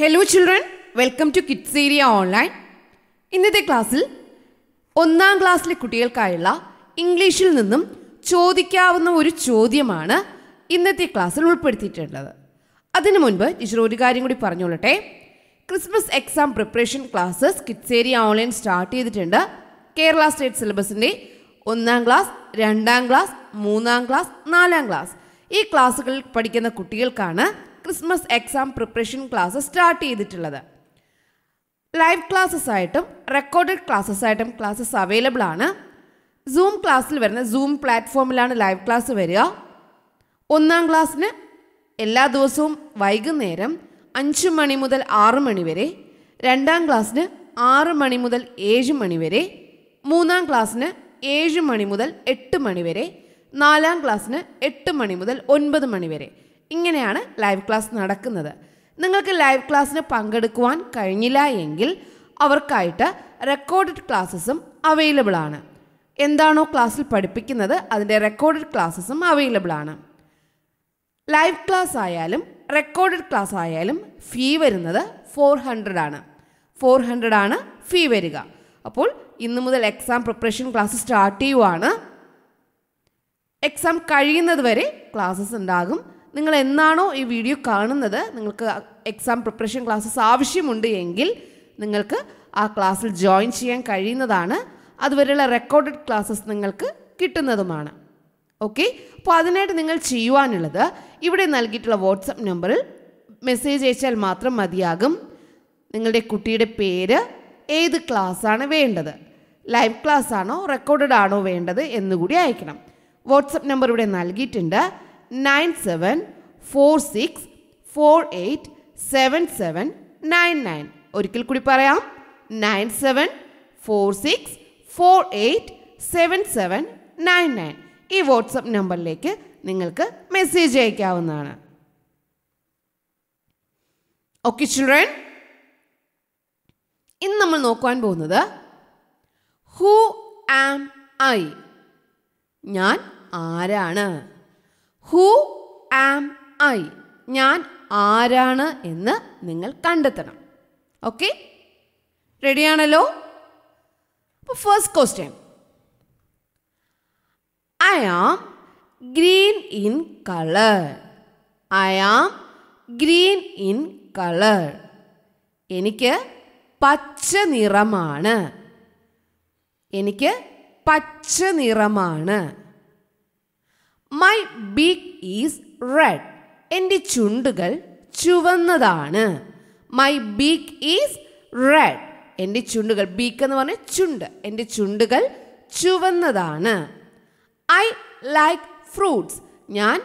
Hello children welcome to kids area online ഇന്നത്തെ ക്ലാസ്സിൽ ഒന്നാം ക്ലാസ്സിലെ കുട്ടികൾക്കായുള്ള ഇംഗ്ലീഷിൽ നിന്നും ചോദിക്കാവുന്ന ഒരു ചോദ്യമാണ് ഇന്നത്തെ ക്ലാസ്സിൽ ഉൾപ്പെടുത്തിയിട്ടുള്ളത് അതിനു മുൻപ് ടീച്ചർ ഒരു കാര്യം കൂടി പറഞ്ഞോളട്ടെ Christmas exam preparation classes kids area online start ചെയ്തിട്ടുണ്ട് കേരള സ്റ്റേറ്റ് സിലബസിൻ്റെ ഒന്നാം ക്ലാസ് രണ്ടാം ക്ലാസ് മൂന്നാം ക്ലാസ് നാലാം ക്ലാസ് ഈ ക്ലാസ്സുകളിൽ പഠിക്കുന്ന കുട്ടികൾക്കാണ് Christmas exam preparation class start ചെയ്തിട്ടുള്ളത് ലൈവ് ക്ലാസ്സസ് ആയിട്ടും റെക്കോർഡഡ് ക്ലാസ്സസ് ആയിട്ടും ക്ലാസ്സസ് അവൈലബിൾ ആണ് സൂം ക്ലാസ്സിൽ വരുന്ന സൂം പ്ലാറ്റ്ഫോമിലാണ് ലൈവ് ക്ലാസ് വരിക ഒന്നാം ക്ലാസ്സിന് എല്ലാ ദിവസവും വൈകുന്നേരം അഞ്ച് മണി മുതൽ ആറ് മണി വരെ രണ്ടാം ക്ലാസ്സിന് ആറ് മണി മുതൽ ഏഴ് മണി വരെ മൂന്നാം ക്ലാസ്സിന് ഏഴ് മണി മുതൽ എട്ട് മണി വരെ നാലാം ക്ലാസ്സിന് എട്ട് മണി മുതൽ ഒൻപത് മണി വരെ ഇങ്ങനെയാണ് ലൈവ് ക്ലാസ് നടക്കുന്നത് നിങ്ങൾക്ക് ലൈവ് ക്ലാസ്സിന് പങ്കെടുക്കുവാൻ കഴിഞ്ഞില്ല എങ്കിൽ അവർക്കായിട്ട് റെക്കോർഡഡ് ക്ലാസ്സസും അവൈലബിൾ ആണ് എന്താണോ ക്ലാസ്സിൽ പഠിപ്പിക്കുന്നത് അതിൻ്റെ റെക്കോർഡഡ് ക്ലാസ്സസും അവൈലബിൾ ആണ് ലൈവ് ക്ലാസ് ആയാലും റെക്കോർഡഡ് ക്ലാസ് ആയാലും ഫീ വരുന്നത് ഫോർ ഹൺഡ്രഡ് ആണ് ഫോർ ഹൺഡ്രഡ് ആണ് ഫീ വരിക അപ്പോൾ ഇന്നു മുതൽ എക്സാം പ്രിപ്പറേഷൻ ക്ലാസ് സ്റ്റാർട്ട് ചെയ്യുവാണ് എക്സാം കഴിയുന്നത് വരെ ക്ലാസ്സസ് ഉണ്ടാകും നിങ്ങൾ എന്നാണോ ഈ വീഡിയോ കാണുന്നത് നിങ്ങൾക്ക് എക്സാം പ്രിപ്പറേഷൻ ക്ലാസ്സസ് ആവശ്യമുണ്ട് എങ്കിൽ നിങ്ങൾക്ക് ആ ക്ലാസ്സിൽ ജോയിൻ ചെയ്യാൻ കഴിയുന്നതാണ് അതുവരെയുള്ള റെക്കോർഡഡ് ക്ലാസ്സസ് നിങ്ങൾക്ക് കിട്ടുന്നതുമാണ് ഓക്കെ അപ്പോൾ അതിനായിട്ട് നിങ്ങൾ ചെയ്യുവാനുള്ളത് ഇവിടെ നൽകിയിട്ടുള്ള വാട്സപ്പ് നമ്പറിൽ മെസ്സേജ് അയച്ചാൽ മാത്രം മതിയാകും നിങ്ങളുടെ കുട്ടിയുടെ പേര് ഏത് ക്ലാസ്സാണ് വേണ്ടത് ലൈവ് ക്ലാസ് ആണോ റെക്കോർഡഡ് ആണോ വേണ്ടത് എന്നുകൂടി അയക്കണം വാട്സപ്പ് നമ്പർ ഇവിടെ നൽകിയിട്ടുണ്ട് nine seven four six four eight seven seven nine nine ഒരിക്കൽ കൂടി പറയാം nine seven four six four eight seven seven nine nine ഈ വാട്സപ്പ് നമ്പറിലേക്ക് നിങ്ങൾക്ക് മെസ്സേജ് അയക്കാവുന്നതാണ് ഓക്കെ ചിൽഡ്രൻ ഇന്ന് നമ്മൾ നോക്കുവാൻ പോകുന്നത് ഹൂ ആം ഐ ഞാൻ ആരാണ് ഹൂ ആം ഐ ഞാൻ ആരാണ് എന്ന് നിങ്ങൾ കണ്ടെത്തണം ഓക്കെ റെഡിയാണല്ലോ അപ്പോൾ first question I am green in colour I am green in colour എനിക്ക് പച്ച നിറമാണ് എനിക്ക് പച്ച നിറമാണ് മൈ ബീക്ക് ഈസ് റെഡ് എൻ്റെ ചുണ്ടുകൾ ചുവന്നതാണ് മൈ ബീക്ക് ഈസ് റെഡ് എൻ്റെ ചുണ്ടുകൾ ബീക്ക് എന്ന് പറഞ്ഞാൽ ചുണ്ട് എൻ്റെ ചുണ്ടുകൾ ചുവന്നതാണ് ഐ ലൈക്ക് ഫ്രൂട്ട്സ് ഞാൻ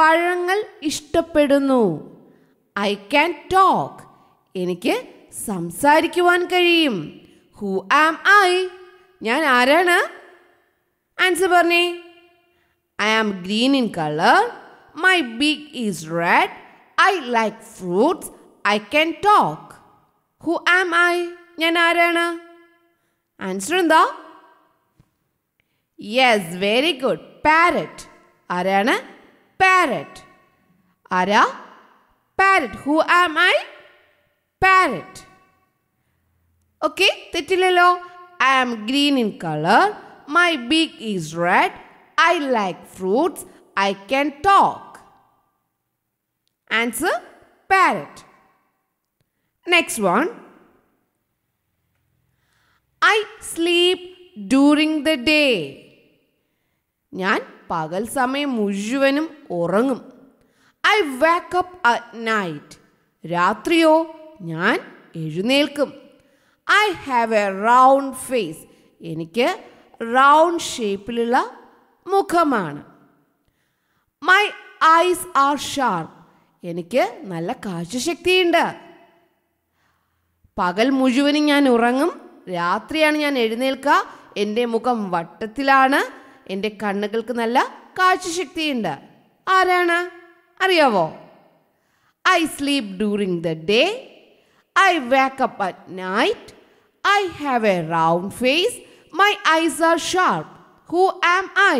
പഴങ്ങൾ ഇഷ്ടപ്പെടുന്നു ഐ ക്യാൻ ടോക്ക് എനിക്ക് സംസാരിക്കുവാൻ കഴിയും ഹു ആം ഐ ഞാൻ ആരാണ് ആൻസർ പറഞ്ഞേ I am green in color. My beak is red. I like fruits. I can talk. Who am I? Nyanarana. Answer in the Yes, very good. Parrot. Arana, parrot. Ara, parrot. Who am I? Parrot. Okay, Titililo. I am green in color. My beak is red. I like fruits. I can talk. Answer Parrot. Next one. I sleep during the day. Nyan pagal samay mujuvenum orangum. I wake up at night. Ratriyo nyan ejunelkum. I have a round face. Enike round shape lila മുഖമാണ് my eyes are sharp എനിക്ക് നല്ല കാഴ്ചശക്തിയുണ്ട് പകൽ മുഴുവനും ഞാൻ ഉറങ്ങും രാത്രിയാണ് ഞാൻ എഴുന്നേൽക്കുക എൻ്റെ മുഖം വട്ടത്തിലാണ് എൻ്റെ കണ്ണുകൾക്ക് നല്ല കാഴ്ചശക്തിയുണ്ട് ആരാണ് അറിയാവോ I sleep during the day I wake up at night I have a round face my eyes are sharp Who am I?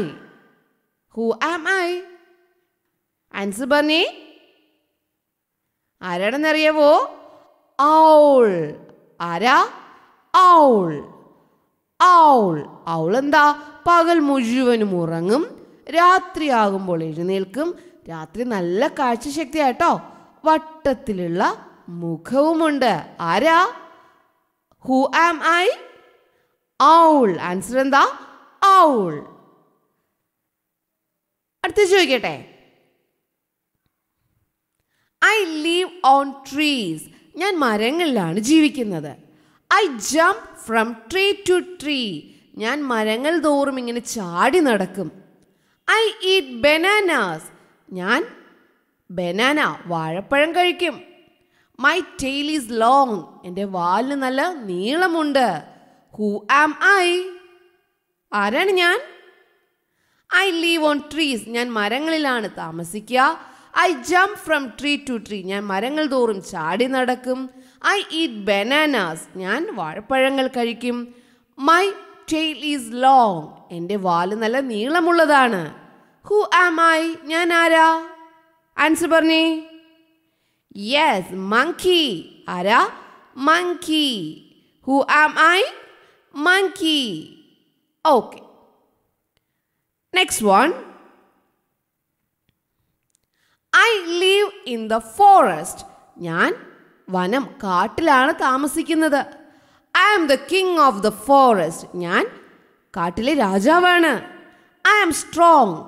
Who am I? Answer പറഞ്ഞേ ആരാണെന്നറിയാവോ ഔൾ ആരാ ഔൾ ഔൾ ഔൾ എന്താ പകൽ മുഴുവനും ഉറങ്ങും രാത്രിയാകുമ്പോൾ എഴുന്നേൽക്കും രാത്രി നല്ല കാഴ്ചശക്തിയാട്ടോ വട്ടത്തിലുള്ള മുഖവുമുണ്ട് ആരാ who am I owl answer എന്താ അടുത്ത ചോദിക്കട്ടെ ഐ ലീവ് ഓൺ ട്രീസ് ഞാൻ മരങ്ങളിലാണ് ജീവിക്കുന്നത് I jump from tree to tree ഞാൻ മരങ്ങൾ തോറും ഇങ്ങനെ ചാടി നടക്കും ഐ ഈറ്റ് ബനാനാസ് ഞാൻ ബനാന വാഴപ്പഴം കഴിക്കും മൈ ടെയിൽ ഈസ് ലോങ് എൻ്റെ വാലിന് നല്ല നീളമുണ്ട് ഹൂ ആം ഐ ആരാണ് ഞാൻ ഐ ലീവ് ഓൺ ട്രീസ് ഞാൻ മരങ്ങളിലാണ് താമസിക്കുക I jump from tree to tree ഞാൻ മരങ്ങൾ തോറും ചാടി നടക്കും ഐ ഈറ്റ് ബനാനാസ് ഞാൻ വാഴപ്പഴങ്ങൾ കഴിക്കും മൈ ടെയിൽ ഈസ് ലോങ് എൻ്റെ വാല് നല്ല നീളമുള്ളതാണ് ഹു ആം ഐ ഞാൻ ആരാ ആൻസർ പറഞ്ഞേ യെസ് മങ്കി ആരാ monkey who am I monkey okay next one I live in the forest ഞാൻ വനം കാട്ടിലാണ് താമസിക്കുന്നത് I am the king of the forest ഞാൻ കാട്ടിലെ രാജാവാണ് ഐ ആം സ്ട്രോങ്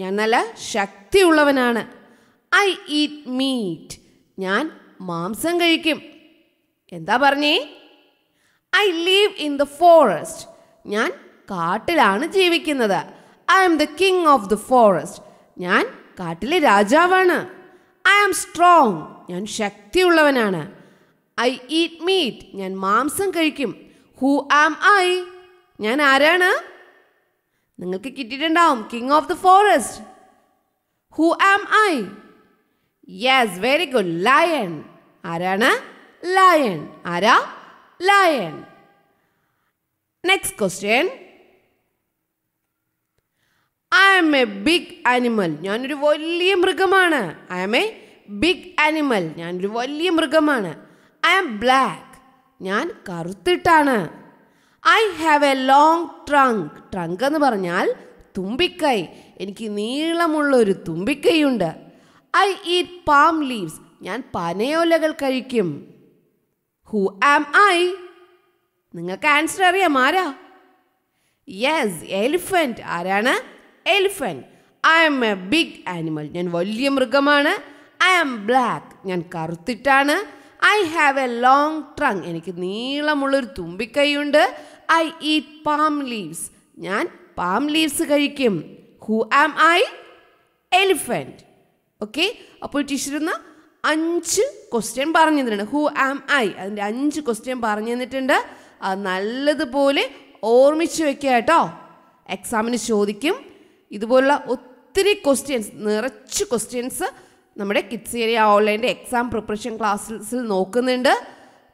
ഞാൻ നല്ല ശക്തിയുള്ളവനാണ് ഐ ഈറ്റ് മീറ്റ് ഞാൻ മാംസം കഴിക്കും എന്താ പറഞ്ഞേ I live in the forest ഞാൻ കാട്ടിലാണ് ജീവിക്കുന്നത് I am the king of the forest ഞാൻ കാട്ടിലെ രാജാവാണ് ഐ ആം സ്ട്രോങ് ഞാൻ ശക്തിയുള്ളവനാണ് ഐ ഈറ്റ് മീറ്റ് ഞാൻ മാംസം കഴിക്കും ഹൂ ആം ഐ ഞാൻ ആരാണ് നിങ്ങൾക്ക് കിട്ടിയിട്ടുണ്ടാവും king of the forest who am I yes very good lion ആരാണ് ലയൺ ആരാ lion next question I am a big animal ഞാനൊരു വലിയ മൃഗമാണ് I am a big animal ഞാനൊരു വലിയ മൃഗമാണ് ഐ എം ബ്ലാക്ക് ഞാൻ കറുത്തിട്ടാണ് I have a long trunk trunk എന്ന് പറഞ്ഞാൽ തുമ്പിക്കൈ എനിക്ക് നീളമുള്ള ഒരു തുമ്പിക്കൈയുണ്ട് ഐ ഈറ്റ് പാം ലീവ്സ് ഞാൻ പനയോലകൾ കഴിക്കും ഹു ആം ഐ നിങ്ങൾക്ക് ആൻസർ അറിയാം ആരാ യെസ് എലിഫൻറ്റ് ആരാണ് elephant I am a big animal ഞാൻ വലിയ മൃഗമാണ് ഐ എം ബ്ലാക്ക് ഞാൻ കറുത്തിട്ടാണ് I have a long trunk എനിക്ക് നീളമുള്ളൊരു തുമ്പിക്കൈയുണ്ട് ഐ ഈറ്റ് പാം ലീവ്സ് ഞാൻ പാം ലീവ്സ് കഴിക്കും who am I elephant okay അപ്പോൾ ടീച്ചറിന്ന് അഞ്ച് ക്വസ്റ്റ്യൻ പറഞ്ഞു തന്നിട്ടുണ്ട് ഹു ആം ഐ അതിൻ്റെ അഞ്ച് ക്വസ്റ്റ്യൻ പറഞ്ഞു തന്നിട്ടുണ്ട് അത് നല്ലതുപോലെ ഓർമ്മിച്ച് വെക്കുക കേട്ടോ എക്സാമിന് ചോദിക്കും ഇതുപോലുള്ള ഒത്തിരി ക്വസ്റ്റ്യൻസ് നിറച്ച് ക്വസ്റ്റ്യൻസ് നമ്മുടെ ഏരിയ ഓൺലൈൻ്റെ എക്സാം പ്രിപ്പറേഷൻ ക്ലാസ്സിൽ നോക്കുന്നുണ്ട്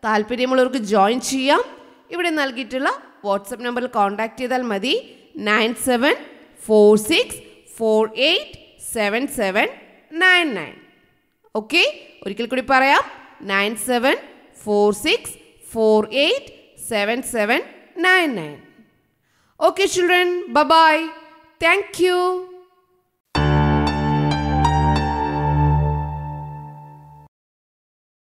താല്പര്യമുള്ളവർക്ക് ജോയിൻ ചെയ്യാം ഇവിടെ നൽകിയിട്ടുള്ള വാട്സപ്പ് നമ്പറിൽ കോൺടാക്റ്റ് ചെയ്താൽ മതി nine seven four six four eight seven seven nine nine okay ഒരിക്കൽ കൂടി പറയാം nine seven four six four eight seven seven nine nine okay children ബബായ് ബൈ Thank you.